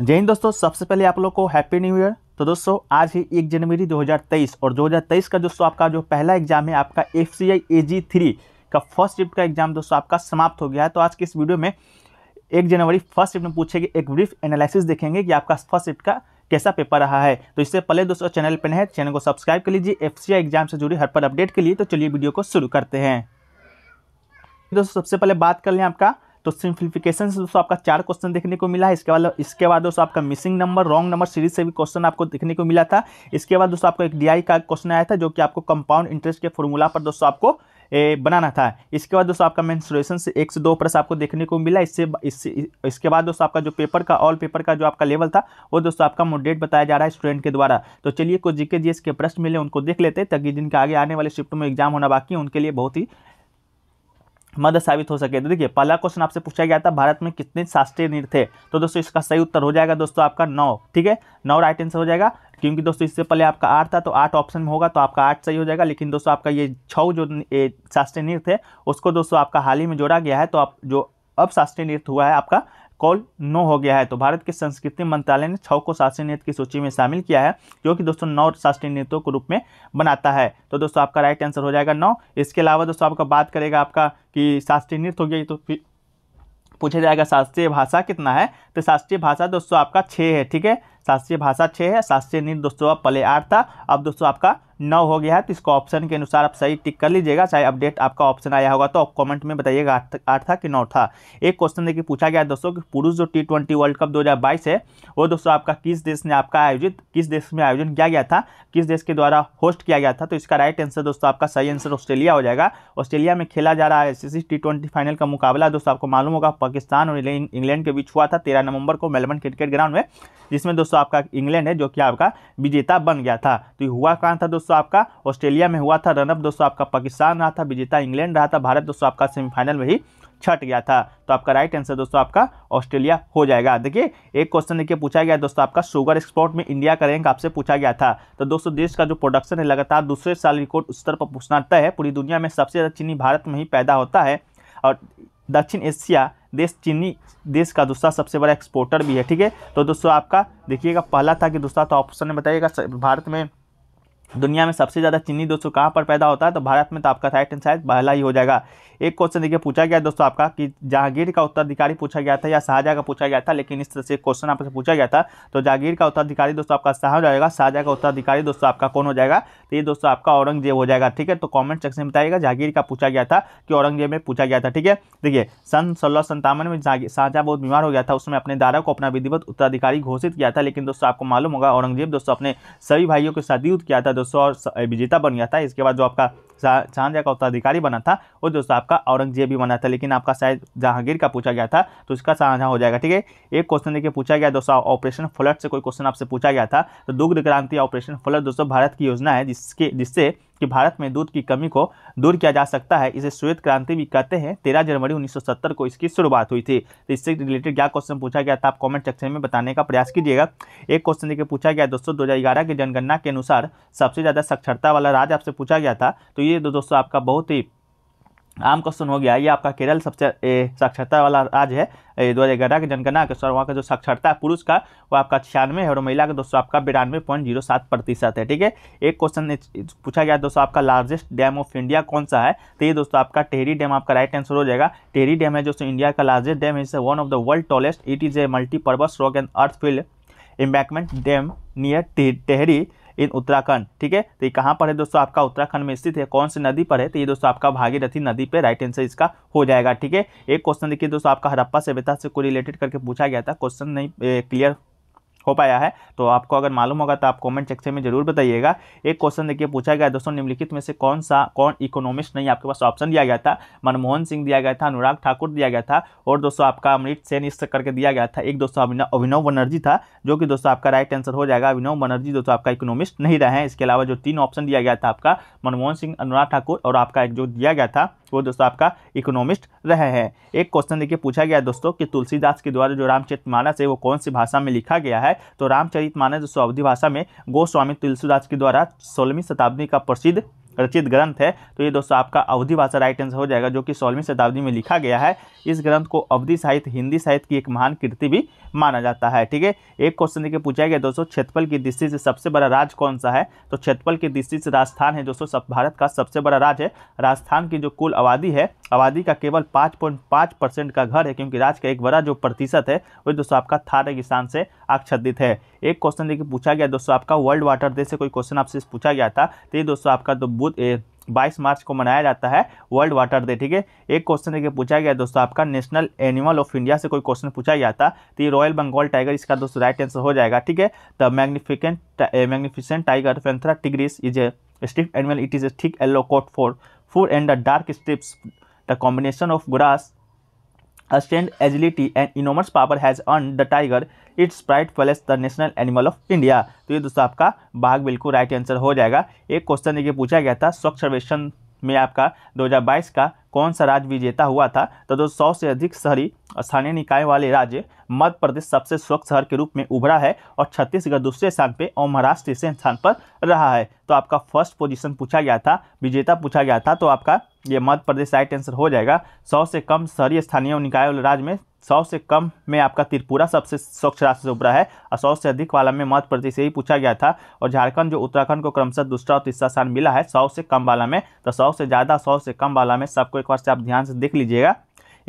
जय हिंद दोस्तों सबसे पहले आप लोग को हैप्पी न्यू ईयर तो दोस्तों आज ही एक जनवरी 2023 और 2023 का दोस्तों आपका जो पहला एग्जाम है आपका F C I A G three का फर्स्ट शिफ्ट का एग्जाम दोस्तों आपका समाप्त हो गया है तो आज के इस वीडियो में एक जनवरी फर्स्ट शिफ्ट में पूछेगी एक ब्रीफ एनालिसिस देखेंगे कि आपका फर्स्ट शिफ्ट का कैसा पेपर रहा है तो इससे पहले दोस्तों चैनल पर है चैनल को सब्सक्राइब कर लीजिए एफ एग्जाम से जुड़ी हर पर अपडेट के लिए तो चलिए वीडियो को शुरू करते हैं दोस्तों सबसे पहले बात कर लें आपका तो सिंप्लीफिकेशन से दोस्तों आपका चार क्वेश्चन देखने को मिला है इसके बाद इसके बाद दोस्तों आपका missing number wrong number series से भी क्वेश्चन आपको देखने को मिला था इसके बाद दोस्तों आपको एक डी का क्वेश्चन आया था जो कि आपको कंपाउंड इंटरेस्ट के फॉर्मूला पर दोस्तों आपको ए, बनाना था इसके बाद दोस्तों आपका मैं से एक से दो प्रश्न आपको देखने को मिला इससे इस, इसके बाद दोस्तों आपका जो पेपर का ऑल पेपर का जो आपका लेवल था वो दोस्तों आपका मोडेट बताया जा रहा है स्टूडेंट के द्वारा तो चलिए कुछ जीके जीएस के प्रश्न मिले उनको देख लेते ताकि जिनके आगे आने वाले शिफ्ट में एग्जाम होना बाकी है उनके लिए बहुत ही मदद साबित हो सके तो देखिए पहला क्वेश्चन आपसे पूछा गया था भारत में कितने शास्त्रीय नृत्य थे तो दोस्तों इसका सही उत्तर हो जाएगा दोस्तों आपका नौ ठीक है नौ राइट आंसर हो जाएगा क्योंकि दोस्तों इससे पहले आपका आठ था तो आठ ऑप्शन में होगा तो आपका आठ सही हो जाएगा लेकिन दोस्तों आपका ये छः जो शास्त्रीय नृत्य है उसको दोस्तों आपका हाल ही में जोड़ा गया है तो आप जो अब शास्त्रीय नृत्य हुआ है आपका कॉल नो हो गया है तो भारत के संस्कृति मंत्रालय ने छः को शास्त्रीय नृत्य की सूची में शामिल किया है जो कि दोस्तों नौ शास्त्रीय नृत्यों के रूप में बनाता है तो दोस्तों आपका राइट आंसर हो जाएगा नौ इसके अलावा दोस्तों आपका बात करेगा आपका कि शास्त्रीय नृत्य हो गया तो फिर पूछा जाएगा शास्त्रीय भाषा कितना है तो शास्त्रीय भाषा दोस्तों आपका छः है ठीक है शास्त्रीय भाषा छः है शास्त्रीय नृत्य दोस्तों पले आठ था अब दोस्तों आपका नौ हो गया है तो इसको ऑप्शन के अनुसार आप सही टिक कर लीजिएगा चाहे अपडेट आपका ऑप्शन आया होगा तो आप कमेंट में बताइएगा आठ आठ था कि नौ था एक क्वेश्चन देखिए पूछा गया दोस्तों कि पुरुष जो टी ट्वेंटी वर्ल्ड कप 2022 है वो दोस्तों आपका किस देश ने आपका आयोजित किस देश में आयोजन किया गया था किस देश के द्वारा होस्ट किया गया था तो इसका राइट आंसर दोस्तों आपका सही आंसर ऑस्ट्रेलिया हो जाएगा ऑस्ट्रेलिया में खेला जा रहा है एस टी ट्वेंटी फाइनल का मुकाबला दोस्तों आपको मालूम होगा पाकिस्तान और इंग्लैंड के बीच हुआ था तेरह नवंबर को मेलबर्न क्रिकेट ग्राउंड में जिसमें दोस्तों आपका इंग्लैंड है जो कि आपका विजेता बन गया था तो हुआ कहाँ था दोस्तों दोस्तों आपका ऑस्ट्रेलिया में हुआ था रनअप दोस्तों आपका पाकिस्तान रहा था विजेता इंग्लैंड रहा था भारत दोस्तों आपका सेमीफाइनल में ही छट गया था तो आपका राइट आंसर दोस्तों आपका ऑस्ट्रेलिया हो जाएगा देखिए एक क्वेश्चन देखिए पूछा गया दोस्तों आपका शुगर एक्सपोर्ट में इंडिया का रैंक आपसे पूछा गया था तो दोस्तों देश का जो प्रोडक्शन है लगातार दूसरे साल रिकॉर्ड स्तर पर पूछना तय है पूरी दुनिया में सबसे ज़्यादा चीनी भारत में ही पैदा होता है और दक्षिण एशिया देश चीनी देश का दूसरा सबसे बड़ा एक्सपोर्टर भी है ठीक है तो दोस्तों आपका देखिएगा पहला था कि दूसरा तो ऑप्शन में बताइएगा भारत में दुनिया में सबसे ज़्यादा चीनी दोस्तों कहाँ पर पैदा होता है तो भारत में तो आपका राइट आंसर पहला ही हो जाएगा एक क्वेश्चन देखिए पूछा गया दोस्तों आपका कि जहांगीर का उत्तराधिकारी पूछा गया था या शाहजहाँ का पूछा गया था लेकिन इस तरह से क्वेश्चन आपसे पूछा गया था तो जहांगीर का उत्तराधिकारी दोस्तों आपका शाह हो जाएगा शाहजहाँ का उत्तराधिकारी दोस्तों आपका कौन हो जाएगा तो ये दोस्तों आपका औरंगजेब हो जाएगा ठीक है तो कॉमेंट सेक्शन में बताइएगा जहांगीर का पूछा गया था कि औरंगजेब में पूछा गया था ठीक है देखिए सन सोलह संतावन में शाहजहाँ बहुत बीमार हो गया था उसमें अपने दारा को अपना विधिवत उत्तराधिकारी घोषित किया था लेकिन दोस्तों आपको मालूम होगा औरंगजेब दोस्तों अपने सभी भाइयों के साथ युद्ध किया था दोस्तों और विजेता बन गया था इसके बाद जो आपका शाहजहाँ का उत्तराधिकारी बना था और दोस्तों आपका औरंगजेब भी बना था लेकिन आपका शायद जहांगीर का पूछा गया था तो इसका शाहजहाँ हो जाएगा ठीक है एक क्वेश्चन देखिए पूछा गया दोस्तों ऑपरेशन फ्लड से कोई क्वेश्चन आपसे पूछा गया था तो दुग्ध क्रांति ऑपरेशन फ्लड दोस्तों भारत की योजना है जिसके जिससे कि भारत में दूध की कमी को दूर किया जा सकता है इसे श्वेत क्रांति भी कहते हैं तेरह जनवरी 1970 को इसकी शुरुआत हुई थी तो इससे रिलेटेड क्या क्वेश्चन पूछा गया था आप कमेंट सेक्शन में बताने का प्रयास कीजिएगा एक क्वेश्चन देखिए पूछा गया दोस्तों 2011 की जनगणना के अनुसार सबसे ज़्यादा साक्षरता वाला राज्य आपसे पूछा गया था तो ये दो तो दोस्तों आपका बहुत ही आम क्वेश्चन हो गया ये आपका केरल सबसे साक्षरता वाला राज्य है दो हज़ार ग्यारह के जनगणना के अनुसार वहाँ का जो साक्षरता है पुरुष का वो आपका छियानवे है और महिला का दोस्तों आपका बिरानवे पॉइंट जीरो सात प्रतिशत है ठीक है एक क्वेश्चन पूछा गया दोस्तों आपका लार्जेस्ट डैम ऑफ इंडिया कौन सा है तो ये दोस्तों आपका टेहरी डैम आपका राइट आंसर हो जाएगा टेहरी डैम है दोस्तों इंडिया का largest dam is one of the world tallest it is a multipurpose rock and earth field embankment dam near Tehri in Uttarakhand ठीक है तो ये कहाँ पर है दोस्तों आपका उत्तराखंड में स्थित है कौन सी नदी पर है तो ये दोस्तों आपका भागीरथी नदी पर राइट आंसर इसका हो जाएगा ठीक है एक क्वेश्चन देखिए दोस्तों आपका हरप्पा सभ्यता से, से को रिलेटेड करके पूछा गया था क्वेश्चन नहीं क्लियर हो पाया है तो आपको अगर मालूम होगा तो आप कमेंट सेक्शन में जरूर बताइएगा एक क्वेश्चन देखिए पूछा गया दोस्तों निम्नलिखित में से कौन सा कौन इकोनॉमिस्ट नहीं आपके पास ऑप्शन दिया गया था मनमोहन सिंह दिया गया था अनुराग ठाकुर दिया गया था और दोस्तों आपका अमृत सेन इस करके दिया गया था एक दोस्तों अभिनव अभिनव बनर्जी था जो कि दोस्तों आपका राइट आंसर हो जाएगा अभिनव बनर्जी दोस्तों आपका इकोनॉमिस्ट नहीं रहे हैं इसके अलावा जो तीन ऑप्शन दिया गया था आपका मनमोहन सिंह अनुराग ठाकुर और आपका एक जो दिया गया था वो दोस्तों आपका इकोनॉमिस्ट रहे हैं एक क्वेश्चन देखिए पूछा गया दोस्तों कि तुलसीदास के द्वारा जो रामचरित मानस है वो कौन सी भाषा में लिखा गया है तो रामचरित मानस दोस्तों अवधि भाषा में गोस्वामी तुलसीदास के द्वारा सोलहवीं शताब्दी का प्रसिद्ध रचित ग्रंथ है तो ये दोस्तों आपका अवधि भाषा राइट आंसर हो जाएगा जो कि सोलहवीं शताब्दी में लिखा गया है इस ग्रंथ को अवधि साहित्य हिंदी साहित्य की एक महान कृति भी माना जाता है ठीक है एक क्वेश्चन देखिए पूछा गया दोस्तों क्षेत्रफल की दृष्टि से सबसे बड़ा राज्य कौन सा है तो क्षेत्रफल की दृष्टि से राजस्थान है दोस्तों सब भारत का सबसे बड़ा राज्य है राजस्थान की जो कुल आबादी है आबादी का केवल 5.5 परसेंट का घर है क्योंकि राज्य का एक बड़ा जो प्रतिशत है वही दोस्तों आपका थार रेगिस्तान से आच्छादित है एक क्वेश्चन देखिए पूछा गया दोस्तों आपका वर्ल्ड वाटर डे से कोई क्वेश्चन आपसे पूछा गया था तो ये दोस्तों आपका तो बुध बाईस मार्च को मनाया जाता है वर्ल्ड वाटर डे ठीक है एक क्वेश्चन देखिए पूछा गया दोस्तों आपका नेशनल एनिमल ऑफ इंडिया से कोई क्वेश्चन पूछा गया था तो ये रॉयल बंगाल टाइगर इसका दोस्तों राइट आंसर हो जाएगा ठीक है the magnificent magnificent tiger panthera tigris is a strip animal it is a thick yellow coat for four and the dark stripes The combination of grass, unstrained agility and enormous power has earned the tiger its pride plus the national animal of India तो ये दोस्तों आपका बाघ बिल्कुल right answer हो जाएगा एक question देखिए पूछा गया था स्वच्छ सर्वेक्षण में आपका 2022 का कौन सा राज्य विजेता हुआ था तो दो सौ से अधिक शहरी स्थानीय निकाय वाले राज्य मध्य प्रदेश सबसे स्वच्छ शहर के रूप में उभरा है और छत्तीसगढ़ दूसरे स्थान पे और महाराष्ट्र तीसरे स्थान पर रहा है तो आपका फर्स्ट पोजीशन पूछा गया था विजेता पूछा गया था तो आपका ये मध्य प्रदेश राइट आंसर हो जाएगा सौ से कम शहरी स्थानीय निकाय वाले राज्य में सौ से कम में आपका त्रिपुरा सबसे स्वच्छ राज्य से उभरा है और सौ से अधिक वाला में मध्य प्रदेश यही पूछा गया था और झारखंड जो उत्तराखंड को क्रमशः दूसरा और तीसरा स्थान मिला है सौ से कम वाला में तो सौ से ज़्यादा सौ से कम वाला में सबको एक बार से आप ध्यान से देख लीजिएगा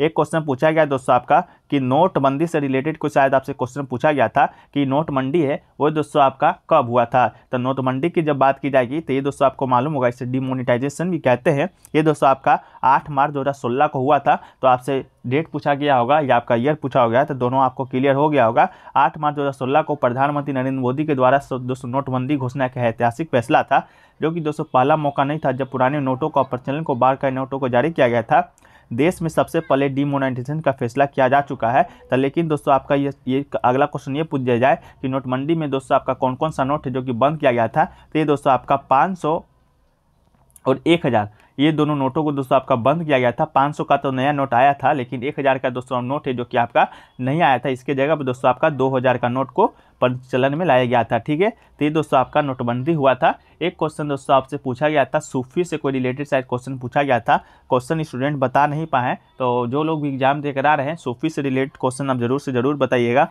एक क्वेश्चन पूछा गया दोस्तों आपका कि नोटबंदी से रिलेटेड कुछ शायद आपसे क्वेश्चन पूछा गया था कि मंडी है वो दोस्तों आपका कब हुआ था तो नोट मंडी की जब बात की जाएगी तो ये दोस्तों आपको मालूम होगा इसे डिमोनिटाइजेशन भी कहते हैं ये दोस्तों आपका आठ मार्च दो को हुआ था तो आपसे डेट पूछा गया होगा या आपका ईयर पूछा हो गया तो दोनों आपको क्लियर हो गया होगा आठ मार्च दो को प्रधानमंत्री नरेंद्र मोदी के द्वारा दोस्तों नोटबंदी घोषणा का ऐतिहासिक फैसला था जो कि दोस्तों पहला मौका नहीं था जब पुराने नोटों को प्रचलन को बाहर कर नोटों को जारी किया गया था देश में सबसे पहले डिमोनाइजेशन का फैसला किया जा चुका है तो लेकिन दोस्तों आपका ये ये अगला क्वेश्चन ये पूछ दिया जाए कि नोटबंदी में दोस्तों आपका कौन कौन सा नोट है जो कि बंद किया गया था तो ये दोस्तों आपका पाँच और एक हज़ार ये दोनों नोटों को दोस्तों आपका बंद किया गया था 500 का तो नया नोट आया था लेकिन 1000 का दोस्तों नोट है जो कि आपका नहीं आया था इसके जगह पर दोस्तों आपका 2000 का नोट को प्रचलन में लाया गया था ठीक है तो ये दोस्तों आपका नोटबंदी हुआ था एक क्वेश्चन दोस्तों आपसे पूछा गया था सूफी से कोई रिलेटेड शायद क्वेश्चन पूछा गया था क्वेश्चन स्टूडेंट बता नहीं पाए तो जो लोग भी एग्जाम देकर आ रहे हैं सूफी से रिलेटेड क्वेश्चन आप जरूर से ज़रूर बताइएगा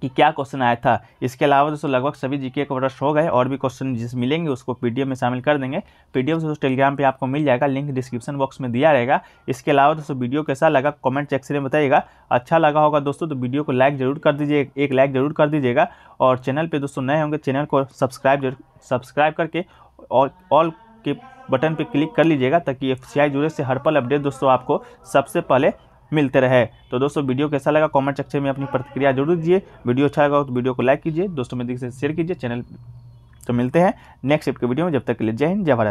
कि क्या क्वेश्चन आया था इसके अलावा दोस्तों लगभग सभी जीके के वर्ष हो गए और भी क्वेश्चन जिस मिलेंगे उसको पीडीएफ में शामिल कर देंगे पीडीएफ दोस्तों टेलीग्राम पे आपको मिल जाएगा लिंक डिस्क्रिप्शन बॉक्स में दिया रहेगा इसके अलावा दोस्तों वीडियो कैसा लगा कमेंट सेक्शन में बताइएगा अच्छा लगा होगा दोस्तों तो वीडियो को लाइक जरूर कर दीजिए एक लाइक जरूर कर दीजिएगा और चैनल पर दोस्तों नए होंगे चैनल को सब्सक्राइब सब्सक्राइब करके और ऑल के बटन पर क्लिक कर लीजिएगा ताकि एफ सी जुड़े से हर पल अपडेट दोस्तों आपको सबसे पहले मिलते रहे तो दोस्तों वीडियो कैसा लगा कमेंट सेक्शन में अपनी प्रतिक्रिया जरूर दीजिए वीडियो अच्छा लगा तो वीडियो को लाइक कीजिए दोस्तों में से शेयर कीजिए चैनल तो मिलते हैं नेक्स्ट एप के वीडियो में जब तक के लिए जय हिंद जय भारत